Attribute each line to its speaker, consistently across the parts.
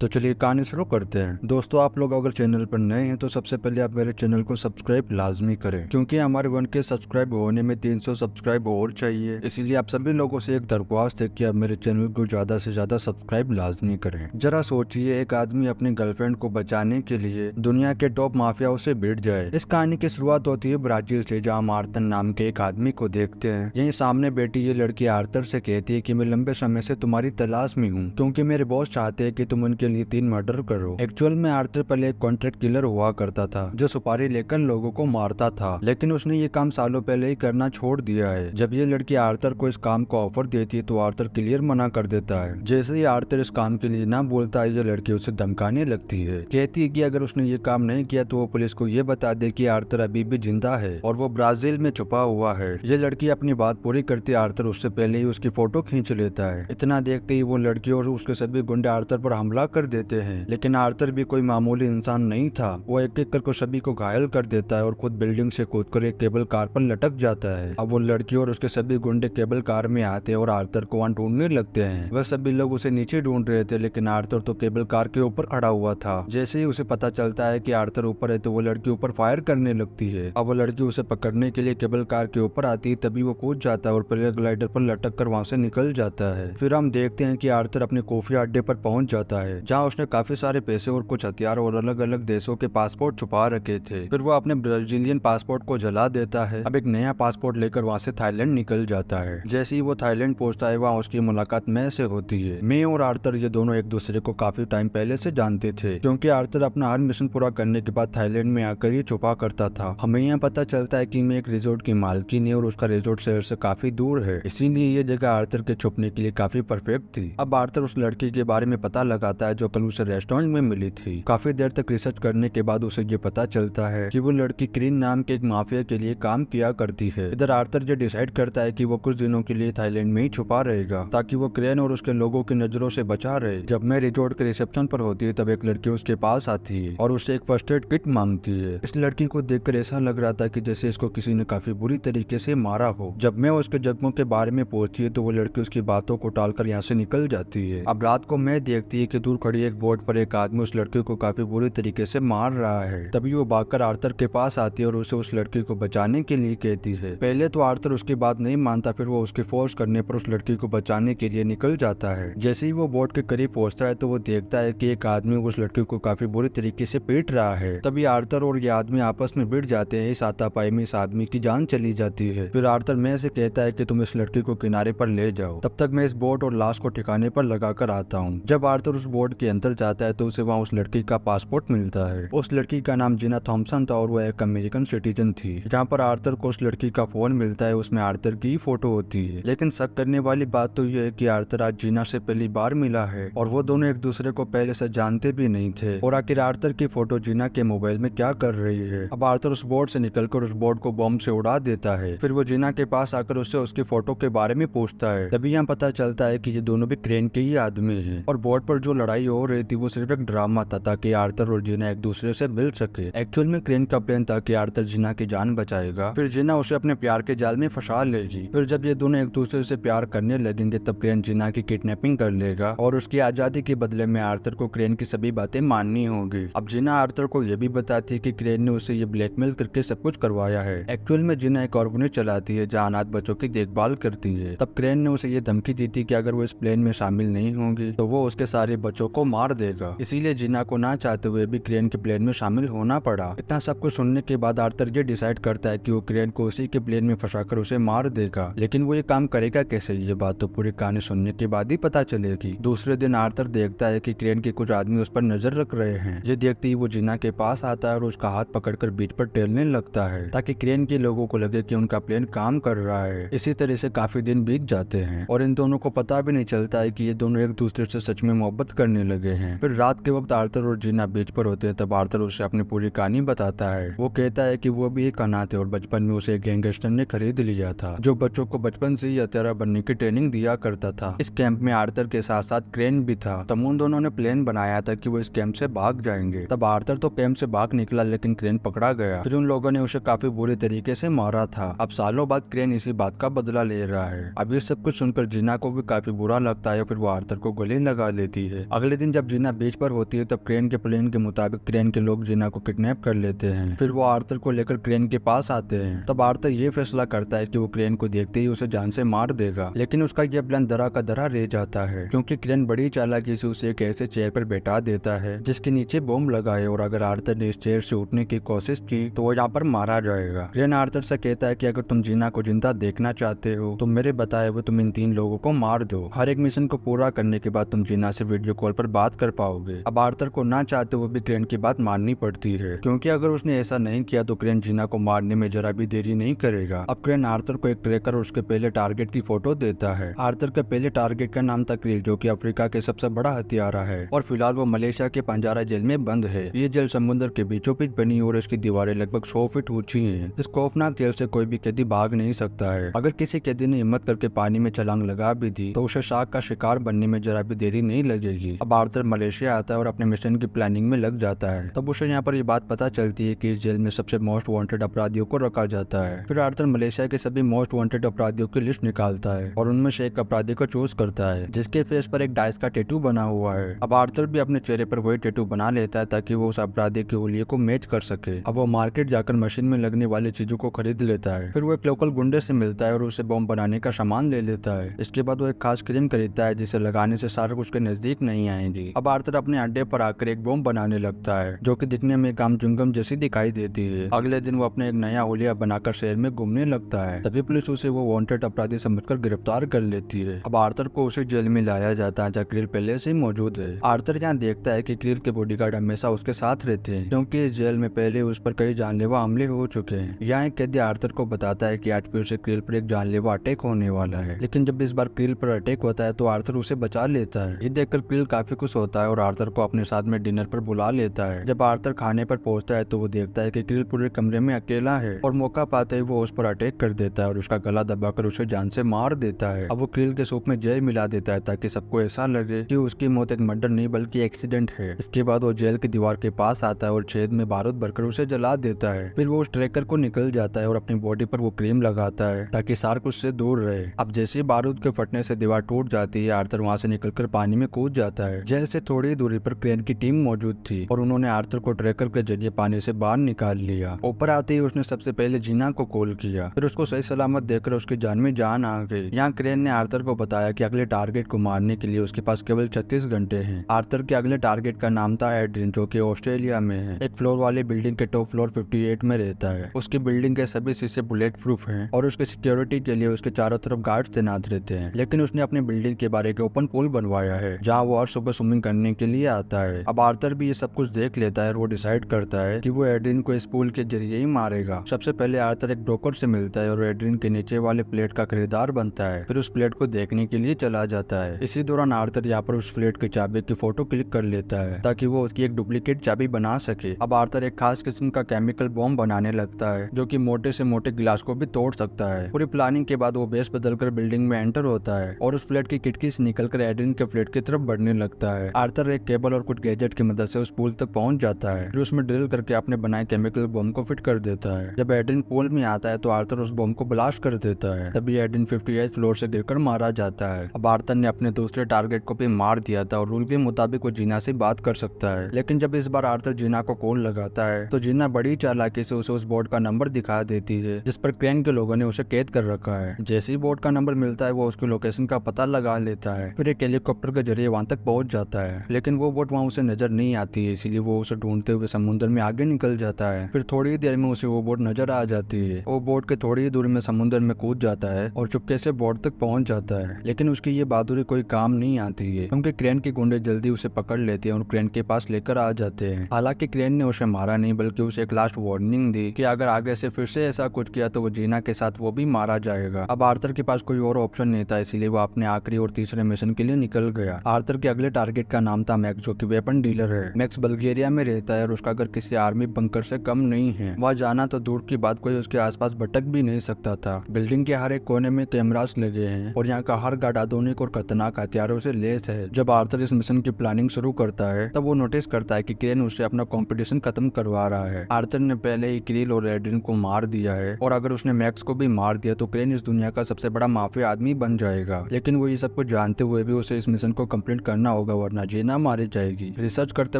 Speaker 1: तो चलिए कहानी शुरू करते हैं दोस्तों आप लोग अगर चैनल पर नए हैं तो सबसे पहले आप मेरे चैनल को सब्सक्राइब लाजमी करें क्योंकि हमारे वन के सब्सक्राइब होने में 300 सब्सक्राइब और चाहिए इसीलिए आप सभी लोगों से एक दरख्वास्त है कि आप मेरे चैनल को ज्यादा से ज्यादा सब्सक्राइब लाजमी करें जरा सोचिए एक आदमी अपनी गर्लफ्रेंड को बचाने के लिए दुनिया के टॉप माफियाओं उसे बैठ जाए इस कहानी की शुरुआत होती है ब्राजील से जहाँ आर्तन नाम के एक आदमी को देखते हैं यही सामने बैठी ये लड़की आर्थर से कहती है की मैं लंबे समय से तुम्हारी तलाश में हूँ क्यूँकी मेरे बॉस चाहते है की तुम उनके के लिए तीन मर्डर करो एक्चुअल में आर्थर पहले एक कॉन्ट्रैक्ट किलर हुआ करता था जो सुपारी लेकर लोगों को मारता था लेकिन उसने ये काम सालों पहले ही करना छोड़ दिया है जब ये लड़की आर्थर को इस काम को ऑफर देती है तो आर्थर क्लियर मना कर देता है जैसे ही आर्थर इस काम के लिए ना बोलता है ये लड़की उसे धमकाने लगती है कहती है की अगर उसने ये काम नहीं किया तो वो पुलिस को ये बता दे की आर्थर अभी भी जिंदा है और वो ब्राजील में छुपा हुआ है ये लड़की अपनी बात पूरी करती आर्थर उससे पहले ही उसकी फोटो खींच लेता है इतना देखते ही वो लड़की और उसके सभी गुंडे आर्थर पर हमला कर देते हैं लेकिन आर्थर भी कोई मामूली इंसान नहीं था वो एक एक करके सभी को घायल कर देता है और खुद बिल्डिंग से कूद कर एक केबल कार पर लटक जाता है अब वो लड़की और उसके सभी गुंडे केबल कार में आते हैं और आर्थर को वहाँ ढूंढने लगते हैं वह सभी लोग उसे नीचे ढूंढ रहे थे लेकिन आर्थर तो केबल कार के ऊपर खड़ा हुआ था जैसे ही उसे पता चलता है की आर्थर ऊपर है तो वो लड़की ऊपर फायर करने लगती है अब वो लड़की उसे पकड़ने के लिए केबल कार के ऊपर आती है तभी वो कूद जाता है और पेयर ग्लाइडर पर लटक कर वहाँ से निकल जाता है फिर हम देखते हैं कि आर्थर अपने कोफिया अड्डे पर पहुंच जाता है जहाँ उसने काफी सारे पैसे और कुछ हथियार और अलग अलग देशों के पासपोर्ट छुपा रखे थे फिर वो अपने ब्राजीलियन पासपोर्ट को जला देता है अब एक नया पासपोर्ट लेकर वहाँ से थाईलैंड निकल जाता है जैसे ही वो थाईलैंड पहुंचता है वहाँ उसकी मुलाकात मे से होती है मे और आर्थर ये दोनों एक दूसरे को काफी टाइम पहले से जानते थे क्योंकि आर्थर अपना हर मिशन पूरा करने के बाद थाईलैंड में आकर ही छुपा करता था हमें यहाँ पता चलता है की मैं एक रिजोर्ट की मालकिन है और उसका रिजोर्ट शहर से काफी दूर है इसीलिए ये जगह आर्थर के छुपने के लिए काफी परफेक्ट थी अब आर्थर उस लड़की के बारे में पता लगाता है जो अपन उसे रेस्टोरेंट में मिली थी काफी देर तक रिसर्च करने के बाद उसे ये पता चलता है कि वो लड़की क्रीन नाम के एक माफिया के लिए काम किया करती है इधर आर्थर ये डिसाइड करता है कि वो कुछ दिनों के लिए थाईलैंड में ही छुपा रहेगा ताकि वो क्रेन और उसके लोगों की नजरों से बचा रहे जब मैं रिजोर्ट के रिसेप्शन पर होती है तब एक लड़की उसके पास आती है और उसे एक फर्स्ट एड किट मांगती है इस लड़की को देखकर ऐसा लग रहा था की जैसे इसको किसी ने काफी बुरी तरीके से मारा हो जब मैं उसके जख्मों के बारे में पूछती है तो वो लड़की उसकी बातों को टालकर यहाँ से निकल जाती है अब रात को मैं देखती है की दूर खड़ी एक बोट पर एक आदमी उस लड़की को काफी बुरी तरीके से मार रहा है तभी वो भागकर आर्थर के पास आती है और उसे उस लड़की को बचाने के लिए कहती है पहले तो आर्थर उसकी बात नहीं मानता फिर वो उसके फोर्स करने पर उस लड़की को बचाने के लिए निकल जाता है जैसे ही वो बोट के करीब पहुंचता है तो वो देखता है की एक आदमी उस लड़की को काफी बुरी तरीके से पीट रहा है तभी आर्थर और ये आदमी आपस में बिट जाते हैं इस आतापाई में इस आदमी की जान चली जाती है फिर आर्थर मैं से कहता है की तुम इस लड़की को किनारे पर ले जाओ तब तक मैं इस बोट और लाश को ठिकाने पर लगाकर आता हूँ जब आर्थर उस बोट के अंदर जाता है तो उसे वहाँ उस लड़की का पासपोर्ट मिलता है उस लड़की का नाम जीना थॉम्सन था और वह एक अमेरिकन सिटीजन थी जहाँ पर आर्थर को उस लड़की का फोन मिलता है उसमें आर्थर की फोटो होती है लेकिन शक करने वाली बात तो यह है की आर्थर आज जीना से पहली बार मिला है और वो दोनों एक दूसरे को पहले से जानते भी नहीं थे और आखिर आर्थर की फोटो जीना के मोबाइल में क्या कर रही है अब आर्थर उस बोर्ड से निकलकर उस बोर्ड को बॉम्ब से उड़ा देता है फिर वो जीना के पास आकर उससे उसकी फोटो के बारे में पूछता है तभी यहाँ पता चलता है की ये दोनों भी क्रेन के ही आदमी है और बोर्ड पर जो लड़ाई हो रही थी वो सिर्फ एक ड्रामा था ताकि आर्थर और जीना एक दूसरे से मिल सके एक्चुअल में क्रेन का प्लान था कि आर्थर जीना की जान बचाएगा फिर जीना उसे अपने प्यार के जाल में फंसा लेगी फिर जब ये दोनों एक दूसरे से प्यार करने लगेंगे तब क्रेन जीना की किडनेपिंग कर लेगा और उसकी आजादी के बदले में आर्थर को क्रेन की सभी बातें माननी होगी अब जीना आर्थर को यह भी बताती है क्रेन ने उसे ये ब्लैकमेल करके सब कुछ करवाया है एक्चुअल में जीना एक ऑर्गेनाइज चलाती है जहाँ अनाथ बच्चों की देखभाल करती है तब क्रेन ने उसे ये धमकी दी थी की अगर वो इस प्लेन में शामिल नहीं होगी तो वो उसके सारे बच्चों को मार देगा इसीलिए जीना को ना चाहते हुए भी क्रेन के प्लेन में शामिल होना पड़ा इतना सब कुछ सुनने के बाद आर्थर ये डिसाइड करता है की वो क्रेन को उसी के प्लेन में फंसा उसे मार देगा लेकिन वो ये काम करेगा कैसे ये बात तो पूरी कहानी सुनने के बाद ही पता चलेगी दूसरे दिन आर्थर देखता है की क्रेन के कुछ आदमी उस पर नजर रख रहे हैं ये देखते ही वो जीना के पास आता है और उसका हाथ कर बीच पर टेलने लगता है ताकि क्रेन के लोगों को लगे कि उनका प्लेन काम कर रहा है इसी तरह से काफी दिन बीत जाते हैं और इन दोनों को पता भी नहीं चलता है कि ये दोनों एक दूसरे से सच में मोहब्बत करने होने लगे हैं फिर रात के वक्त आर्थर और जीना बीच पर होते हैं तब आर्थर उसे अपनी पूरी कहानी बताता है वो कहता है की वो भी एक अनाथ है और बचपन में उसे गैंगस्टर ने खरीद लिया था जो बच्चों को बचपन से ही हत्यारा बनने की ट्रेनिंग दिया करता था इस कैंप में आर्थर के साथ साथ क्रेन भी था तब उन दोनों ने प्लान बनाया था कि वो इस कैंप से भाग जाएंगे तब आर्थर तो कैंप से भाग निकला लेकिन क्रेन पकड़ा गया फिर उन लोगों ने उसे काफी बुरे तरीके से मारा था अब सालों बाद क्रेन इसी बात का बदला ले रहा है अब ये सब कुछ सुनकर जीना को भी काफी बुरा लगता है फिर वो आर्थर को गले लगा लेती है अगले अगले दिन जब जीना बीच पर होती है तब क्रेन के प्लेन के मुताबिक क्रेन के लोग जीना को किडनैप कर लेते हैं फिर वो आर्थर को लेकर क्रेन के पास आते हैं तब आर्थर ये फैसला करता है कि वो क्रेन को देखते ही उसे जान से मार देगा लेकिन उसका यह प्लान दरा का दरा रह जाता है क्योंकि क्रेन बड़ी चालाकी से उसे एक ऐसे चेयर पर बैठा देता है जिसके नीचे बम लगाए और अगर आर्थर ने इस चेयर से उठने की कोशिश की तो वो यहाँ पर मारा जाएगा क्रेन आर्थर से कहता है की अगर तुम जीना को जिंदा देखना चाहते हो तो मेरे बताए हुए तुम इन तीन लोगों को मार दो हर एक मिशन को पूरा करने के बाद तुम जीना से वीडियो कॉल पर बात कर पाओगे अब आर्थर को ना चाहते हुए भी क्रेन की बात माननी पड़ती है क्योंकि अगर उसने ऐसा नहीं किया तो क्रेन जीना को मारने में जरा भी देरी नहीं करेगा अब क्रेन आर्थर को एक ट्रेकर और उसके पहले टारगेट की फोटो देता है आर्थर का पहले टारगेट का नाम था क्रील जो की अफ्रीका के सबसे बड़ा हथियारा है और फिलहाल वो मलेशिया के पंजारा जेल में बंद है ये जेल समुन्द्र के बीचों बीच बनी और इसकी दीवारें लगभग सौ फीट ऊंची है इस खौफनाक जेल से कोई भी कैदी भाग नहीं सकता है अगर किसी कैदी ने हिम्मत करके पानी में छलांग लगा भी दी तो उसे शाक का शिकार बनने में जरा भी देरी नहीं लगेगी अब आर्थर मलेशिया आता है और अपने मिशन की प्लानिंग में लग जाता है तब उसे यहाँ पर ये बात पता चलती है कि इस जेल में सबसे मोस्ट वांटेड अपराधियों को रखा जाता है फिर आर्थर मलेशिया के सभी मोस्ट वांटेड अपराधियों की लिस्ट निकालता है और उनमें से एक अपराधी को चूज करता है जिसके फेस पर एक डाइस का टेटू बना हुआ है अब आर्थर भी अपने चेहरे पर वही टेटू बना लेता है ताकि वो उस अपराधी की उलिये को मैच कर सके अब वो मार्केट जाकर मशीन में लगने वाली चीजों को खरीद लेता है फिर वो एक लोकल गुंडे से मिलता है और उसे बॉम्ब बनाने का सामान ले लेता है इसके बाद वो एक खास क्रीम खरीदता है जिसे लगाने से सारा कुछ के नजदीक नहीं आए जाएंगी अब आर्थर अपने अड्डे पर आकर एक बॉम्ब बनाने लगता है जो की दिखने में कामचुंगम जैसी दिखाई देती है अगले दिन वो अपने एक नया होलिया बनाकर शहर में घूमने लगता है तभी पुलिस उसे वो वॉन्टेड अपराधी समझ गिरफ्तार कर लेती है अब आर्थर को उसे जेल में लाया जाता है जहाँ क्रिल पहले से मौजूद है आर्थर यहाँ देखता है की क्रिल के बॉडी हमेशा उसके साथ रहते हैं क्योंकि जेल में पहले उस पर कई जानलेवा हमले हो चुके हैं यहाँ एक कैदी आर्थर को बताता है की आज फिर से क्रिल पर एक जानलेवा अटैक होने वाला है लेकिन जब इस बार क्रिल पर अटैक होता है तो आर्थर उसे बचा लेता है ये देखकर क्रिल काफी काफी खुश होता है और आर्थर को अपने साथ में डिनर पर बुला लेता है जब आर्थर खाने पर पहुंचता है तो वो देखता है कि क्रिल पूरे कमरे में अकेला है और मौका पाते ही वो उस पर अटैक कर देता है और उसका गला दबाकर उसे जान से मार देता है अब वो क्रिल के सूप में जेल मिला देता है ताकि सबको ऐसा लगे की उसकी मौत एक मर्डर नहीं बल्कि एक्सीडेंट है इसके बाद वो जेल की दीवार के पास आता है और छेद में बारूद भरकर उसे जला देता है फिर वो उस ट्रेकर को निकल जाता है और अपनी बॉडी पर वो क्रीम लगाता है ताकि सार्क उससे दूर रहे अब जैसे बारूद के फटने से दीवार टूट जाती है आर्थर वहाँ से निकलकर पानी में कूद जाता है है जैसे थोड़ी दूरी पर क्रेन की टीम मौजूद थी और उन्होंने आर्थर को ट्रैकर के जरिए पानी से बाहर निकाल लिया ऊपर आते ही उसने सबसे पहले जीना को कॉल किया फिर उसको सही सलामत देखकर उसकी जान में जान आ गई यहाँ क्रेन ने आर्थर को बताया की अगले टारगेट को मारने के लिए उसके पास केवल छत्तीस घंटे है आर्थर के अगले टारगेट का नाम था एड्रीन जो की ऑस्ट्रेलिया में है एक फ्लोर वाले बिल्डिंग के टॉप फ्लोर फिफ्टी में रहता है उसकी बिल्डिंग के सभी शीशे बुलेट प्रूफ है और उसके सिक्योरिटी के लिए उसके चारों तरफ गार्ड तैनात रहते हैं लेकिन उसने अपने बिल्डिंग के बारे के ओपन पुल बनवाया है जहाँ वो हर पर स्विमिंग करने के लिए आता है अब आर्थर भी ये सब कुछ देख लेता है और वो डिसाइड करता है कि वो एड्रिन को इस पुल के जरिए ही मारेगा सबसे पहले आर्थर एक ब्रोकर से मिलता है और एड्रिन के नीचे वाले प्लेट का खरीदार बनता है फिर उस प्लेट को देखने के लिए चला जाता है इसी दौरान आर्थर यहाँ पर उस प्लेट के चाबी की फोटो क्लिक कर लेता है ताकि वो उसकी एक डुप्लीकेट चाबी बना सके अब आर्थर एक खास किस्म का केमिकल बॉम्ब बनाने लगता है जो की मोटे से मोटे गिलास को भी तोड़ सकता है पूरी प्लानिंग के बाद वो बेस बदलकर बिल्डिंग में एंटर होता है और उस फ्लैट की किटकी से निकलकर एड्रिन के फ्लैट की तरफ बढ़ने लगता लगता है आर्थर एक केबल और कुछ गैजेट की मदद से उस पुल तक पहुंच जाता है फिर उसमें ड्रिल करके अपने बनाए केमिकल बम को फिट कर देता है जब एडिन पोल में आता है तो आर्थर उस बम को ब्लास्ट कर देता है तभी एडिन फिफ्टी फ्लोर से गिरकर मारा जाता है अब आर्थर ने अपने दूसरे टारगेट को भी मार दिया था और रूल के मुताबिक वो जीना से बात कर सकता है लेकिन जब इस बार आर्थर जीना को कॉल लगाता है तो जीना बड़ी चालाकी से उसे उस बोर्ड का नंबर दिखा देती है जिस पर क्रेन के लोगों ने उसे कैद कर रखा है जैसे ही बोर्ड का नंबर मिलता है वो उसकी लोकेशन का पता लगा लेता है फिर एक हेलीकॉप्टर के जरिए वहाँ तक पहुँच पहुंच जाता है लेकिन वो बोट वहाँ उसे नजर नहीं आती है इसीलिए वो उसे ढूंढते हुए समुद्र में आगे निकल जाता है फिर थोड़ी देर में उसे वो बोट नजर आ जाती है वो बोट के थोड़ी दूर में समुद्र में कूद जाता है और चुपके से बोट तक पहुंच जाता है लेकिन उसकी ये बहादुरी कोई काम नहीं आती है क्योंकि क्रेन के गुंडे जल्दी उसे पकड़ लेते हैं और क्रेन के पास लेकर आ जाते हैं हालांकि क्रेन ने उसे मारा नहीं बल्कि उसे एक लास्ट वार्निंग दी कि अगर आगे से फिर से ऐसा कुछ किया तो वो जीना के साथ वो भी मारा जाएगा अब आर्थर के पास कोई और ऑप्शन नहीं था इसीलिए वो अपने आखिरी और तीसरे मिशन के लिए निकल गया आर्थर के अगले पहले टारगेट का नाम था मैक्स जो की वेपन डीलर है मैक्स बल्गेरिया में रहता है और उसका घर किसी आर्मी बंकर से कम नहीं है वहाँ जाना तो दूर की बात कोई उसके आसपास भटक भी नहीं सकता था बिल्डिंग के हर एक कोने में कैमराज लगे हैं और यहाँ का हर गार्ड आधुनिक और खतरनाक हथियारों से लेस है जब आर्थर इस मिशन की प्लानिंग शुरू करता है तब वो नोटिस करता है की क्रेन उसे अपना कॉम्पिटिशन खत्म करवा रहा है आर्थर ने पहले ही क्रील और रेडिन को मार दिया है और अगर उसने मैक्स को भी मार दिया तो क्रेन इस दुनिया का सबसे बड़ा माफिया आदमी बन जाएगा लेकिन वो ये सब कुछ जानते हुए भी उसे इस मिशन को कम्प्लीट करना होगा वरना जीना मारी जाएगी रिसर्च करते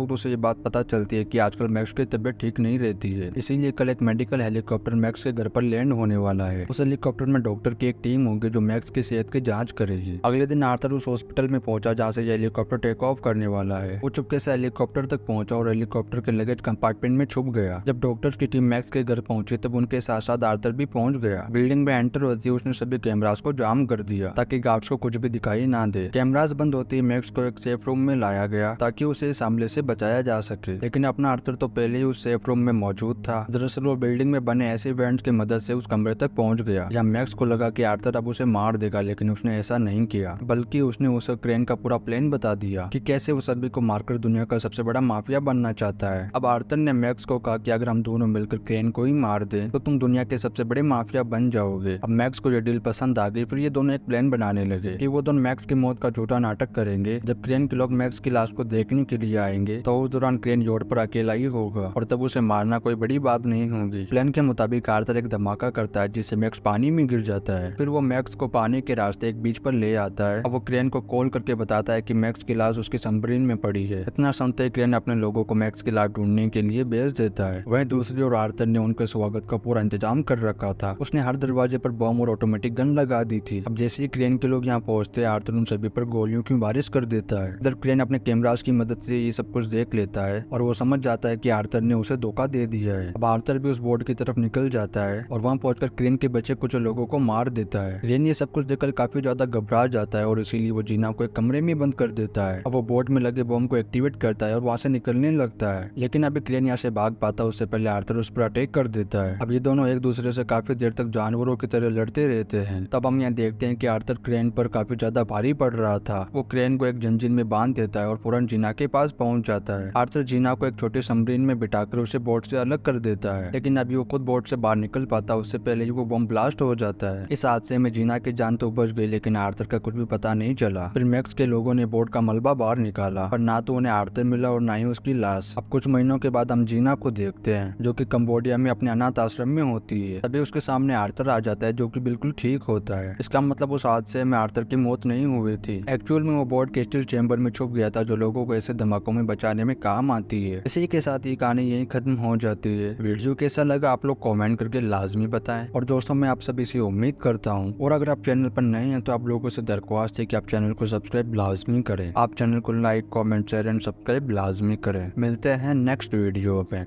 Speaker 1: वक्त उसे ये बात पता चलती है की आजकल मैक्स की तबियत ठीक नहीं रहती है इसीलिए कल एक मेडिकल हेलीकॉप्टर मैक्स के घर पर लैंड होने वाला है उस हेलीकॉप्टर में डॉक्टर की एक टीम होगी जो मैक्स की सेहत की जाँच करेगी अगले दिन आर्थर उस हॉस्पिटल में पहुंचा जहाँ से हेलीकॉप्टर टेक ऑफ करने वाला है वो चुपके से हेलीकॉप्टर तक पहुंचा और हेलीकॉप्टर के लगेज कंपार्टमेंट में छुप गया जब डॉक्टर्स की टीम मैक्स के घर पहुंची तब उनके साथ साथ आर्थर भी पहुंच गया बिल्डिंग में एंटर होती है उसने सभी कैमराज को जाम कर दिया ताकि गार्ड्स को कुछ भी दिखाई ना दे कैमराज बंद होती है मैक्स को एक सेफ रूम में लाया गया ताकि उसे इस हमले से बचाया जा सके लेकिन अपना आर्थर तो पहले ही उस सेफ रूम में मौजूद था दरअसल वो बिल्डिंग में बने ऐसे इवेंट की मदद से उस कमरे तक पहुंच गया जहाँ मैक्स को लगा कि आर्थर अब उसे मार देगा लेकिन उसने ऐसा नहीं किया बल्कि उसने उस क्रेन का पूरा प्लान बता दिया कि कैसे वो सभी को मारकर दुनिया का सबसे बड़ा माफिया बनना चाहता है अब आर्थर ने मैक्स को कहा कि अगर हम दोनों मिलकर क्रेन को ही मार दे तो तुम दुनिया के सबसे बड़े माफिया बन जाओगे अब मैक्स को ये डील पसंद आ गई फिर ये दोनों एक प्लान बनाने लगे कि वो दोनों मैक्स की मौत का झूठा नाटक करेंगे जब क्रेन के लोग मैक्स की लाश को देखने के लिए आएंगे तो उस दौरान क्रेन जोड़ पर अकेला ही होगा और तब उसे मारना कोई बड़ी बात नहीं होगी प्लान के मुताबिक आर्थर एक धमाका करता है जिससे मैक्स पानी में गिर जाता है फिर वो मैक्स को पानी के रास्ते एक बीच पर ले आता है और वो क्रेन को कॉल करके बताता है की मैक्स की लाश उसके संबरीन में पड़ी है इतना सुनते क्रेन अपने लोगों को मैक्स की लाश ढूंढने के लिए भेज देता है वह दूसरी ओर आर्थर ने उनके स्वागत का पूरा इंतजाम कर रखा था उसने हर दरवाजे पर बॉम्ब और ऑटोमेटिक गन लगा दी थी अब जैसे ही क्रेन के लोग यहाँ पहुंचते आर्थर उन सभी पर गोलियों की बारिश कर देता है होता है इधर क्रेन अपने कैमराज की मदद से ये सब कुछ देख लेता है और वो समझ जाता है कि आर्थर ने उसे धोखा दे दिया है अब आर्थर भी उस बोर्ड की तरफ निकल जाता है और वहाँ पहुंचकर क्रेन के बच्चे कुछ लोगों को मार देता है क्रेन ये सब कुछ देखकर काफी ज्यादा घबरा जाता है और इसीलिए वो जीना को एक कमरे में बंद कर देता है अब वो बोर्ड में लगे बॉम्ब को एक्टिवेट करता है और वहाँ से निकलने लगता है लेकिन अभी क्रेन यहाँ से भाग पाता है उससे पहले आर्थर उस पर अटैक कर देता है अब ये दोनों एक दूसरे से काफी देर तक जानवरों की तरह लड़ते रहते हैं तब हम यहाँ देखते हैं कि आर्थर क्रेन पर काफी ज्यादा भारी पड़ रहा था वो क्रेन को एक जंजीर मशीन में बांध देता है और फौरन जीना के पास पहुंच जाता है आर्थर जीना को एक छोटे समरीन में बिठाकर उसे बोट से अलग कर देता है लेकिन अभी वो खुद बोट से बाहर निकल पाता उससे पहले ही वो बम ब्लास्ट हो जाता है इस हादसे में जीना की जान तो बच गई लेकिन आर्थर का कुछ भी पता नहीं चला फिर मैक्स के लोगों ने बोट का मलबा बाहर निकाला और ना तो उन्हें आर्थर मिला और ना ही उसकी लाश अब कुछ महीनों के बाद हम जीना को देखते हैं जो की कम्बोडिया में अपने अनाथ आश्रम में होती है तभी उसके सामने आर्थर आ जाता है जो की बिल्कुल ठीक होता है इसका मतलब उस हादसे में आर्थर की मौत नहीं हुई थी एक्चुअल में वो बोर्ड के स्टील चैम्बर में छुप गया था जो लोगों को ऐसे धमाकों में बचाने में काम आती है इसी के साथ ये कहानी यही खत्म हो जाती है वीडियो कैसा लगा आप लोग कॉमेंट करके लाजमी बताए और दोस्तों मैं आप सभी से उम्मीद करता हूँ और अगर आप चैनल पर नए हैं तो आप लोगों से दरख्वास्त है की आप चैनल को सब्सक्राइब लाजमी करें आप चैनल को like comment share and subscribe लाजमी करें मिलते हैं नेक्स्ट वीडियो पे